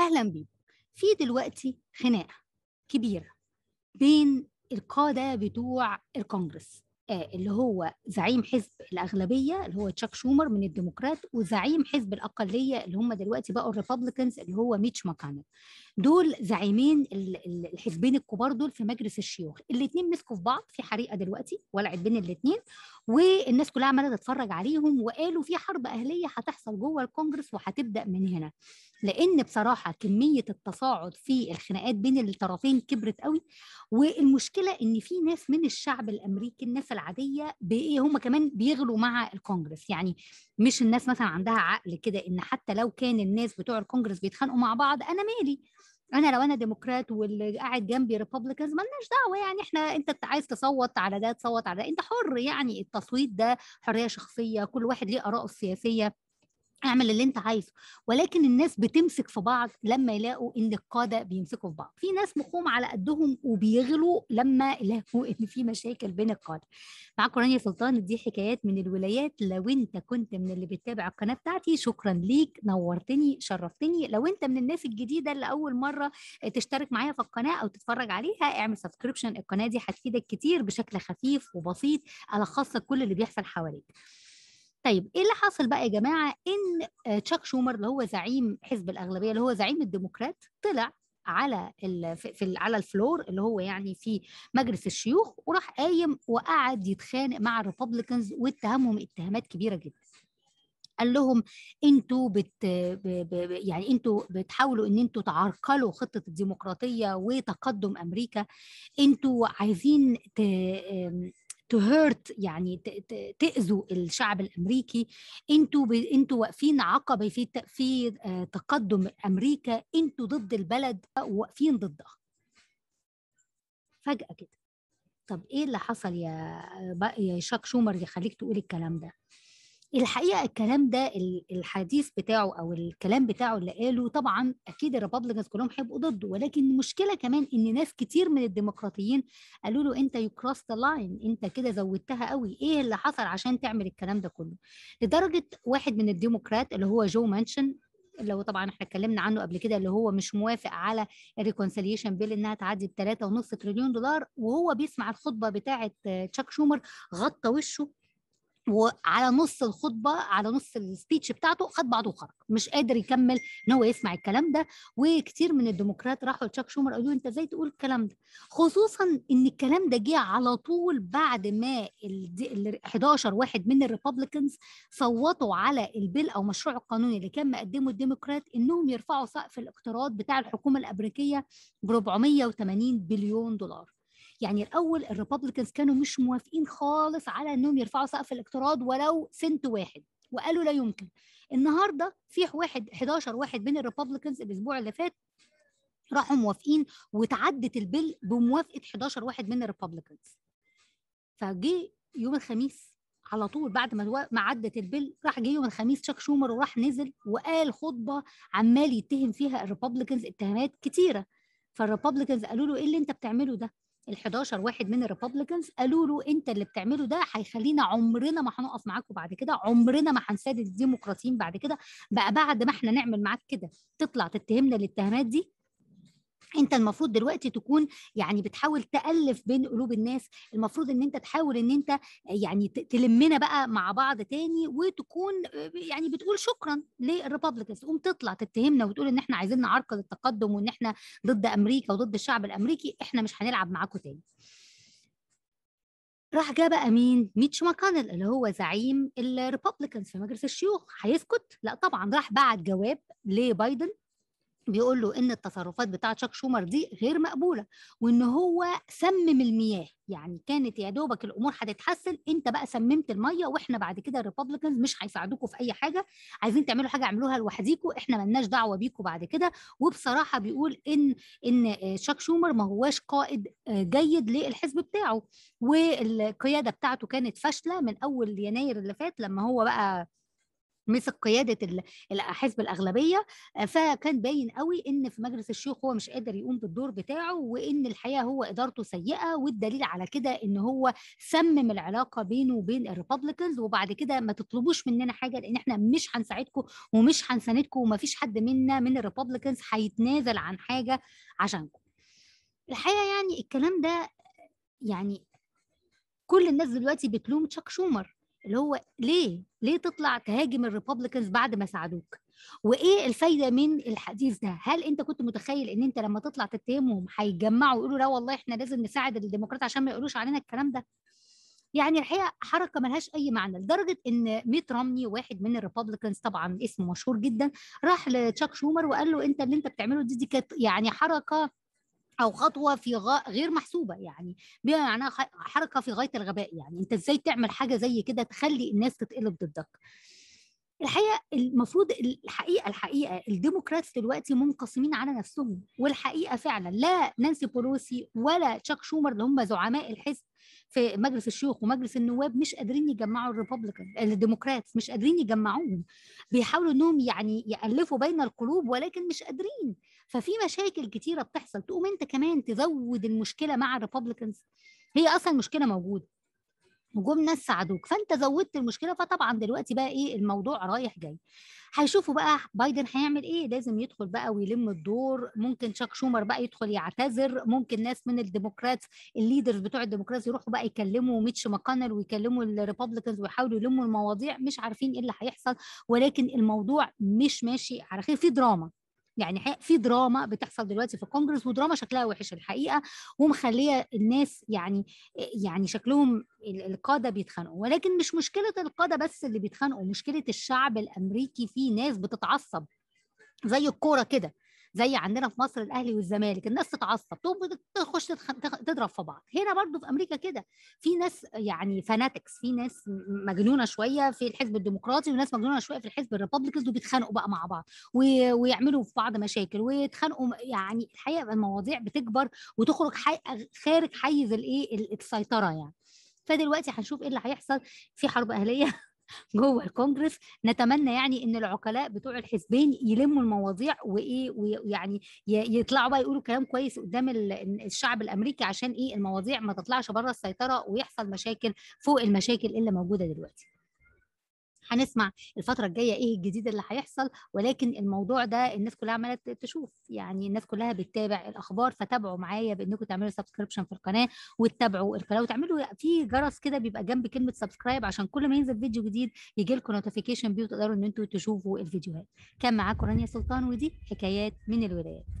اهلا بيكم في دلوقتي خناقه كبيره بين القاده بتوع الكونجرس آه، اللي هو زعيم حزب الاغلبيه اللي هو تشاك شومر من الديمقراط وزعيم حزب الاقليه اللي هم دلوقتي بقوا الريببلكنز اللي هو ميتش ماكانل دول زعيمين الحزبين الكبار دول في مجلس الشيوخ الاثنين مسكوا في بعض في حريقه دلوقتي ولعت بين الاثنين والناس كلها عماله تتفرج عليهم وقالوا في حرب اهليه هتحصل جوه الكونجرس وهتبدا من هنا لان بصراحه كميه التصاعد في الخناقات بين الطرفين كبرت قوي والمشكله ان في ناس من الشعب الامريكي الناس العاديه بايه هم كمان بيغلوا مع الكونجرس يعني مش الناس مثلا عندها عقل كده ان حتى لو كان الناس بتوع الكونجرس بيتخانقوا مع بعض انا مالي انا لو انا ديمقراط واللي قاعد جنبي ريبابليكانز مالناش دعوه يعني احنا انت عايز تصوت على ده تصوت على ده انت حر يعني التصويت ده حريه شخصيه كل واحد ليه اراءه السياسيه اعمل اللي انت عايزه ولكن الناس بتمسك في بعض لما يلاقوا ان القاده بيمسكوا في بعض في ناس مخهم على قدهم وبيغلوا لما يلاقوا ان في مشاكل بين القاده معاكم رانيا سلطان دي حكايات من الولايات لو انت كنت من اللي بتتابع القناه بتاعتي شكرا ليك نورتني شرفتني لو انت من الناس الجديده اللي اول مره تشترك معايا في القناه او تتفرج عليها اعمل سبسكريبشن القناه دي هتفيدك كتير بشكل خفيف وبسيط الخص كل اللي بيحصل حواليك طيب ايه اللي حصل بقى يا جماعه ان آه، تشاك شومر اللي هو زعيم حزب الاغلبيه اللي هو زعيم الديمقراط طلع على في على الفلور اللي هو يعني في مجلس الشيوخ وراح قايم وقعد يتخانق مع الريببلكنز واتهمهم اتهامات كبيره جدا قال لهم انتوا بت ب... ب... يعني انتوا بتحاولوا ان انتوا تعرقلوا خطه الديمقراطيه وتقدم امريكا انتوا عايزين ت... تو هيرت يعني تاذوا الشعب الامريكي انتوا ب... انتوا واقفين عقبه في ت... في آه، تقدم امريكا انتوا ضد البلد واقفين ضدها فجاه كده طب ايه اللي حصل يا آه، يا شاك شومر يخليك تقول الكلام ده الحقيقه الكلام ده الحديث بتاعه او الكلام بتاعه اللي قاله طبعا اكيد الريببلكنز كلهم هيبقوا ضده ولكن المشكله كمان ان ناس كتير من الديمقراطيين قالوا له انت يو كروس ذا لاين انت كده زودتها قوي ايه اللي حصل عشان تعمل الكلام ده كله لدرجه واحد من الديمقراط اللي هو جو مانشن اللي هو طبعا احنا اتكلمنا عنه قبل كده اللي هو مش موافق على الريكونسيليشن بيل انها تعدي ب 3.5 تريليون دولار وهو بيسمع الخطبه بتاعه تشاك شومر غطى وشه وعلى نص الخطبه على نص السبيتش بتاعته خد بعضه وخرج مش قادر يكمل ان هو يسمع الكلام ده وكتير من الديمقراط راحوا لتشاك شومر قالوا انت ازاي تقول الكلام ده خصوصا ان الكلام ده جه على طول بعد ما ال 11 واحد من الريببلكنز صوتوا على البيل او مشروع القانون اللي كان مقدمه الديمقراط انهم يرفعوا سقف الاقتراض بتاع الحكومه الامريكيه ب 480 بليون دولار يعني الاول الريببلكنز كانوا مش موافقين خالص على انهم يرفعوا سقف الاقتراض ولو سنت واحد وقالوا لا يمكن النهارده في واحد 11 واحد من الريببلكنز الاسبوع اللي فات راحوا موافقين وتعدت البيل بموافقه 11 واحد من الريببلكنز فجي يوم الخميس على طول بعد ما ما عدت البيل راح جه يوم الخميس شاك شومر وراح نزل وقال خطبه عمال يتهم فيها الريببلكنز اتهامات كتيره فالريببلكنز قالوا له ايه اللي انت بتعمله ده ال11 واحد من الريببلكنز قالوا له انت اللي بتعمله ده هيخلينا عمرنا ما هنقف معاكم بعد كده عمرنا ما هنساعد الديمقراطيين بعد كده بقى بعد ما احنا نعمل معاك كده تطلع تتهمنا الاتهامات دي انت المفروض دلوقتي تكون يعني بتحاول تالف بين قلوب الناس المفروض ان انت تحاول ان انت يعني تلمنا بقى مع بعض تاني وتكون يعني بتقول شكرا للريبابليكنز تقوم تطلع تتهمنا وتقول ان احنا عايزين نعرقل التقدم وان احنا ضد امريكا وضد الشعب الامريكي احنا مش هنلعب معاكم تاني راح جاب بقى مين؟ ميتش ماكانل اللي هو زعيم الريببلكنز في مجلس الشيوخ هيسكت؟ لا طبعا راح بعت جواب لبايدن بيقول له ان التصرفات بتاعه شاك شومر دي غير مقبوله وان هو سمم المياه يعني كانت يا دوبك الامور هتتحسن انت بقى سممت الميه واحنا بعد كده الريببلكنز مش هيساعدوكوا في اي حاجه عايزين تعملوا حاجه اعملوها لوحديكوا احنا ملناش دعوه بيكوا بعد كده وبصراحه بيقول ان ان شاك شومر ما هواش قائد آه، جيد للحزب بتاعه والقياده بتاعته كانت فاشله من اول يناير اللي فات لما هو بقى مسك قياده حزب الاغلبيه آه، فكان باين قوي ان في مجلس الشيوخ هو مش قادر يقوم بالدور بتاعه وان الحقيقه هو ادارته سيئه والدليل على كده ان هو سمم العلاقه بينه وبين الريببلكنز وبعد كده ما تطلبوش مننا حاجه لان احنا مش هنساعدكم ومش هنساندكم ومفيش حد منا من الريببلكنز هيتنازل عن حاجه عشانكم الحقيقه يعني الكلام ده يعني كل الناس دلوقتي بتلوم تشاك شومر اللي هو ليه ليه تطلع تهاجم الريببلكنز بعد ما ساعدوك وايه الفايده من الحديث ده هل انت كنت متخيل ان انت لما تطلع تتهمهم هيتجمعوا ويقولوا لا والله احنا لازم نساعد الديمقراط عشان ما يقولوش علينا الكلام ده يعني الحقيقه حركه ملهاش اي معنى لدرجه ان ميت رامني واحد من الريببلكنز طبعا اسمه مشهور جدا راح لتشاك شومر وقال له انت اللي انت بتعمله دي دي كانت يعني حركه او خطوه في غير محسوبه يعني بما معناها حركه في غايه الغباء يعني انت ازاي تعمل حاجه زي كده تخلي الناس تتقلب ضدك الحقيقه المفروض الحقيقه الحقيقه الديمقراطس دلوقتي منقسمين على نفسهم والحقيقه فعلا لا نانسي بولوسي ولا تشاك شومر اللي هم زعماء الحزب في مجلس الشيوخ ومجلس النواب مش قادرين يجمعوا الريببلكان الديمقراط مش قادرين يجمعوهم بيحاولوا انهم يعني يالفوا بين القلوب ولكن مش قادرين ففي مشاكل كتيره بتحصل تقوم انت كمان تزود المشكله مع الريببلكنز هي اصلا المشكله موجوده وجم ناس ساعدوك فانت زودت المشكله فطبعا دلوقتي بقى ايه الموضوع رايح جاي هيشوفوا بقى بايدن هيعمل ايه لازم يدخل بقى ويلم الدور ممكن شاك شومر بقى يدخل يعتذر ممكن ناس من الديمقراط الليدرز بتوع الديمقراطس يروحوا بقى يكلموا ميتش ماكونل ويكلموا الريببلكنز ويحاولوا يلموا المواضيع مش عارفين ايه اللي هيحصل ولكن الموضوع مش ماشي على خير في دراما يعني في دراما بتحصل دلوقتي في الكونجرس ودراما شكلها وحش الحقيقه ومخليه الناس يعني يعني شكلهم القاده بيتخانقوا ولكن مش مشكله القاده بس اللي بيتخانقوا مشكله الشعب الامريكي في ناس بتتعصب زي الكوره كده زي عندنا في مصر الاهلي والزمالك الناس تتعصب تخش تضرب في بعض هنا برضو في امريكا كده في ناس يعني فاناتكس في ناس مجنونه شويه في الحزب الديمقراطي وناس مجنونه شويه في الحزب الريببلكس وبيتخانقوا بقى مع بعض ويعملوا في بعض مشاكل ويتخانقوا يعني الحقيقه المواضيع بتكبر وتخرج حي... خارج حيز الايه السيطره يعني فدلوقتي هنشوف ايه اللي هيحصل في حرب اهليه جوه الكونجرس نتمنى يعني ان العقلاء بتوع الحزبين يلموا المواضيع وايه ويعني يطلعوا بقى يقولوا كلام كويس قدام الشعب الامريكي عشان ايه المواضيع ما تطلعش بره السيطره ويحصل مشاكل فوق المشاكل اللي موجوده دلوقتي هنسمع الفتره الجايه ايه الجديد اللي هيحصل ولكن الموضوع ده الناس كلها عماله تشوف يعني الناس كلها بتتابع الاخبار فتابعوا معايا بانكم تعملوا سبسكريبشن في القناه وتتابعوا القناه وتعملوا في جرس كده بيبقى جنب كلمه سبسكرايب عشان كل ما ينزل فيديو جديد يجي لكم نوتيفيكيشن بيه وتقدروا ان انتوا تشوفوا الفيديوهات كان معاكم رانيا سلطان ودي حكايات من الولايات